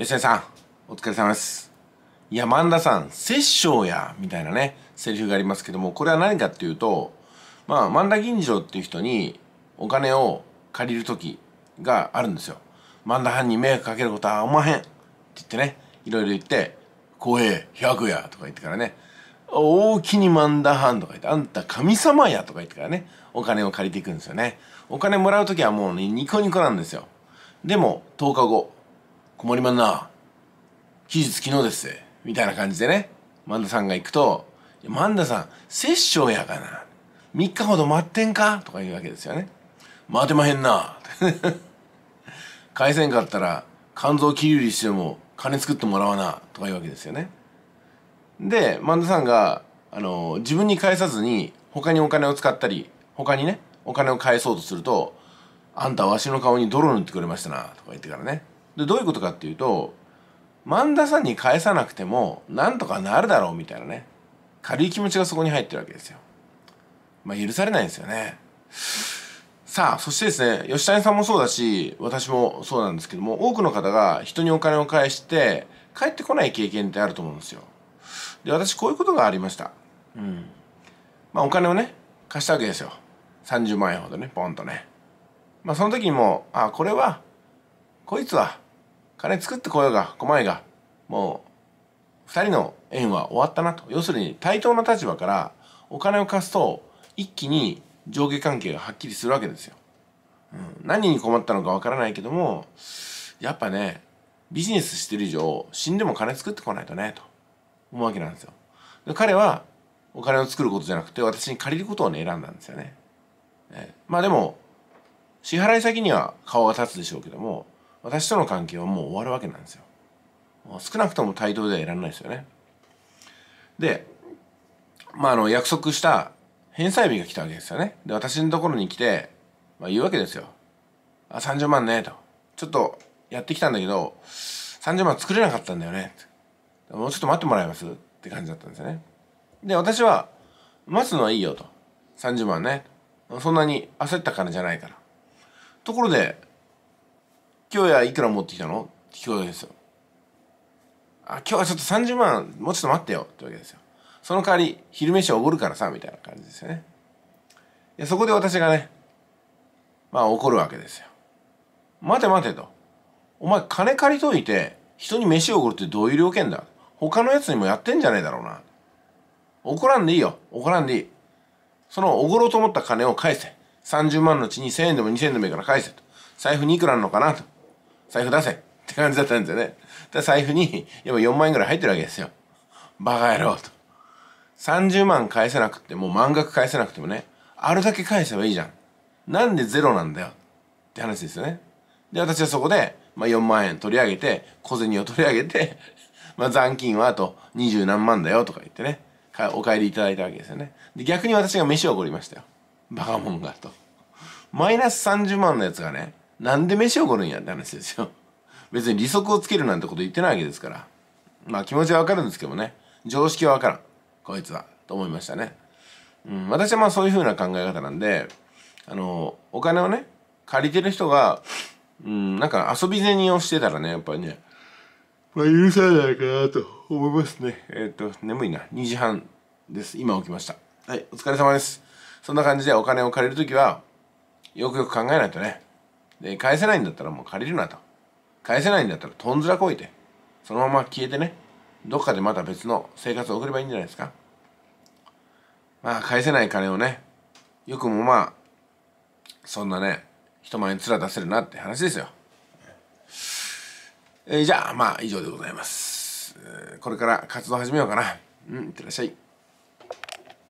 吉田さん、お疲れ様です。いや、萬田さん、殺生や、みたいなね、セリフがありますけども、これは何かっていうと、まあ、万田銀次郎っていう人にお金を借りる時があるんですよ。万田藩に迷惑かけることはおまへんって言ってね、いろいろ言って、光栄、百や、とか言ってからね、大きに万田藩とか言って、あんた神様やとか言ってからね、お金を借りていくんですよね。お金もらう時はもう、ね、ニコニコなんですよ。でも、10日後、困りまんな。期日昨日ですみたいな感じでね、萬田さんが行くと、萬田さん、殺生やかな。3日ほど待ってんかとか言うわけですよね。待てまへんな。返せんかったら、肝臓切り売りしても金作ってもらわな。とか言うわけですよね。で、萬田さんが、あの、自分に返さずに、他にお金を使ったり、他にね、お金を返そうとすると、あんたわしの顔に泥塗ってくれましたな、とか言ってからね。でどういうことかっていうと萬田さんに返さなくてもなんとかなるだろうみたいなね軽い気持ちがそこに入ってるわけですよ。まあ、許されないんですよね。さあ、そしてですね、吉谷さんもそうだし、私もそうなんですけども、多くの方が人にお金を返して、返ってこない経験ってあると思うんですよ。で、私、こういうことがありました。うん。まあ、お金をね、貸したわけですよ。30万円ほどね、ポンとね。まあ、その時にも、あ、これは、こいつは、金作ってこようがこまいがもう二人の縁は終わったなと要するに対等な立場からお金を貸すと一気に上下関係がはっきりするわけですよ、うん、何に困ったのかわからないけどもやっぱねビジネスしてる以上死んでも金作ってこないとねと思うわけなんですよで彼はお金を作ることじゃなくて私に借りることをね選んだんですよね、えまあでも支払い先には顔が立つでしょうけども私との関係はもう終わるわけなんですよ少なくとも対等ではいらないですよねでまああの約束した返済日が来たわけですよねで私のところに来て、まあ、言うわけですよあ30万ねとちょっとやってきたんだけど30万作れなかったんだよねもうちょっと待ってもらえますって感じだったんですよねで私は待つのはいいよと30万ねそんなに焦ったからじゃないからところで今日やいくら持ってきたのって聞こえですよ。あ、今日はちょっと30万、もうちょっと待ってよってわけですよ。その代わり、昼飯おごるからさ、みたいな感じですよね。いや、そこで私がね、まあ怒るわけですよ。待て待てと。お前金借りといて、人に飯をおごるってどういう条件だ他のやつにもやってんじゃねえだろうな。怒らんでいいよ。怒らんでいい。そのおごろうと思った金を返せ。30万のうちに1000円でも2000円でもいいから返せと。財布にいくらあるのかなと。財布出せって感じだったんですよね。で財布にやっぱ4万円ぐらい入ってるわけですよ。バカ野郎と。30万返せなくても満額返せなくてもね、あれだけ返せばいいじゃん。なんでゼロなんだよって話ですよね。で、私はそこで、まあ、4万円取り上げて、小銭を取り上げて、まあ、残金はあと二十何万だよとか言ってね、お帰りいただいたわけですよね。で、逆に私が飯をおりましたよ。バカもんがと。マイナス30万のやつがね、なんで飯をごるんやって話ですよ 別に利息をつけるなんてこと言ってないわけですからまあ気持ちはわかるんですけどね常識はわからんこいつはと思いましたね、うん、私はまあそういうふうな考え方なんであのお金をね借りてる人が、うん、なんか遊び銭をしてたらねやっぱりねまあ許されないかなと思いますねえっ、ー、と眠いな2時半です今起きましたはいお疲れ様ですそんな感じでお金を借りる時はよくよく考えないとねで、返せないんだったらもう借りるなと。返せないんだったらとんずらこいて、そのまま消えてね、どっかでまた別の生活を送ればいいんじゃないですか。まあ、返せない金をね、よくもまあ、そんなね、人前に面出せるなって話ですよ。えー、じゃあ、まあ、以上でございます。これから活動始めようかな。うん、いってらっしゃい。